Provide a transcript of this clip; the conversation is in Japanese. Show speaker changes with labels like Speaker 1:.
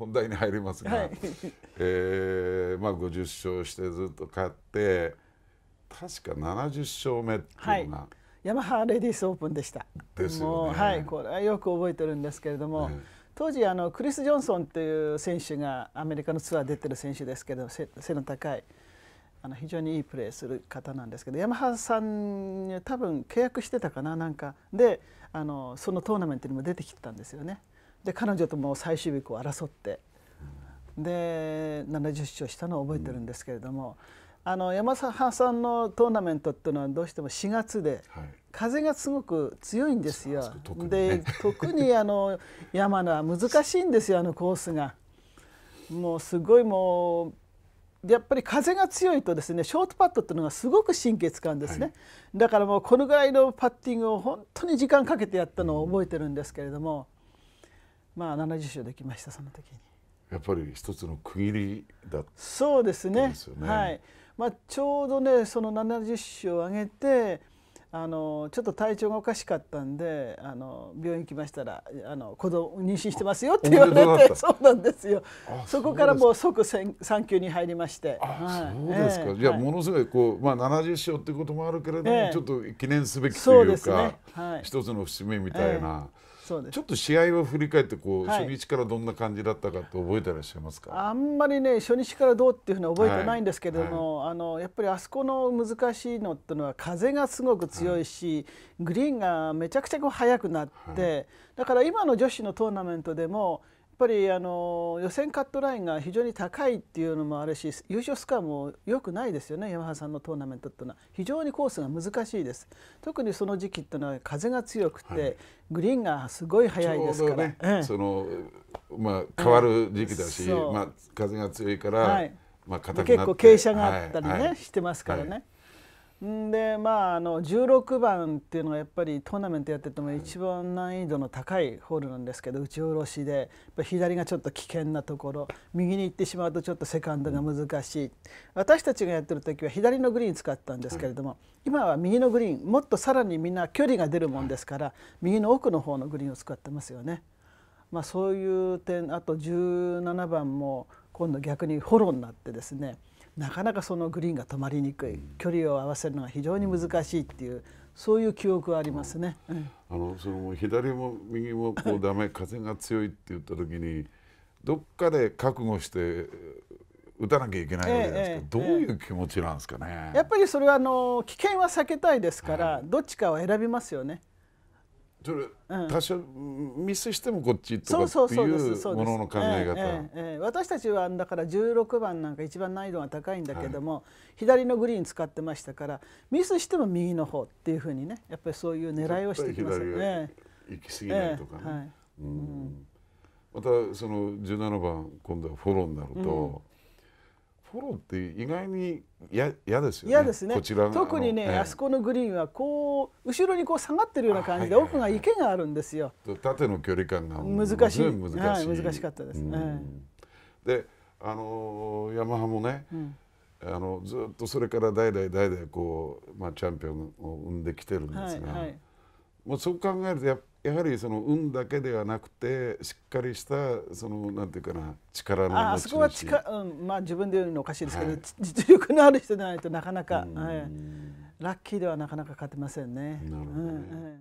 Speaker 1: 本題に入りますが、はい、えー、まあ、50勝してずっと勝って確か70勝目っ
Speaker 2: ていうのが、はい、ヤマハレディスオープンでした。ですよね。はい、これはよく覚えてるんですけれども。ね当時あのクリス・ジョンソンという選手がアメリカのツアー出てる選手ですけど背の高いあの非常にいいプレーする方なんですけどヤマハさんに多分契約してたかななんかであのそのトーナメントにも出てきてたんですよね。で彼女とも最終日こう争ってで70勝したのを覚えてるんですけれども、あの山沢さんのトーナメントっていうのはどうしても4月で、風がすごく強いんですよ。で特にあの山名は難しいんですよあのコースが。もうすごいもうやっぱり風が強いとですねショートパットっていうのがすごく神経使うんですね、はい、だからもうこのぐらいのパッティングを本当に時間かけてやったのを覚えてるんですけれども、まあ、70種できましたその時に。
Speaker 1: やっぱり一つの区切りだ、ね、
Speaker 2: そうですねはいまあ、ちょうどねその70種上げてあのちょっと体調がおかしかったんであの病院来ましたらあの子供妊娠してますよって言われてそうなんですよそこからもう即産休に入りましてあ、はい、そうですか、えー、
Speaker 1: じゃあものすごいこう、まあ、70章ってこともあるけれども、えー、ちょっと記念すべきというか、ねはい、一つの節目みたいな。えーちょっと試合を振り返ってこう、はい、初日からどんな感じだったかって覚えてらっしゃいますか
Speaker 2: あんまりね初日からどうっていうふうに覚えてないんですけれども、はい、あのやっぱりあそこの難しいのっていうのは風がすごく強いし、グリーンがめちゃくちゃこう速くなって、だから今の女子のトーナメントでもぱりあの予選カットラインが非常に高いっていうのもあるし優勝スコアも良くないですよね山原さんのトーナメントっていうのは非常にコースが難しいです特にその時期っていうのは風が強くて、はい、グリーンがすごい速いですから、ねうん、
Speaker 1: そのまあ、変わる時期だし、うん、まあ、風が強いから、はい、まあ、結構傾斜があったりね、はい、し
Speaker 2: てますからね。でまあ、あの16番っていうのはやっぱりトーナメントやってても一番難易度の高いホールなんですけど打ち下ろしで左がちょっと危険なところ右に行ってしまうとちょっとセカンドが難しい私たちがやってる時は左のグリーン使ったんですけれども、今は右のグリーンもっとさらにみんな距離が出るもんですから、右の奥の方のグリーンを使ってますよね。まあ、そういう点あと17番も今度逆にフォローになってですねなかなかそのグリーンが止まりにくい距離を合わせるのが非常に難しいっていうそういう記憶はありますね。
Speaker 1: あのその左も右もこうダメ風が強いって言った時にどっかで覚悟して打たなきゃいけないわけですけど、えええ、どういう気持ちなんですかね。や
Speaker 2: っぱりそれはあの危険は避けたいですから、どっちかを選びますよね。
Speaker 1: それ、うん、多少ミスしてもこっちとかっていうものの考え方、え
Speaker 2: ええ、私たちはだから16番なんか一番難易度が高いんだけども、はい、左のグリーン使ってましたからミスしても右の方っていうふうにねやっぱりそういう狙いをしてきますよね。
Speaker 1: 行き過ぎないとかね、はいうん、またその17番今度はフォローになると、フォローって意外に嫌ですよね。やですね。こちらの特にね、あそ
Speaker 2: このグリーンはこう後ろにこう下がってるような感じで、奥が池があるんですよ。
Speaker 1: 縦の距離感が難しい。難しかったですね。で、あのヤマハもね、あのずっとそれから代々代々こうまあチャンピオンを生んできてるんですが、もうそう考えるとやっぱやはりその運だけではなくてしっかりしたそのなんていうかな力のああそこは力、
Speaker 2: うん、まあ自分で言うのおかしいですけど、はい、実力のある人でないとなかなか、はい、ラッキーではなかなか勝てませんね。なるほどね、うんうん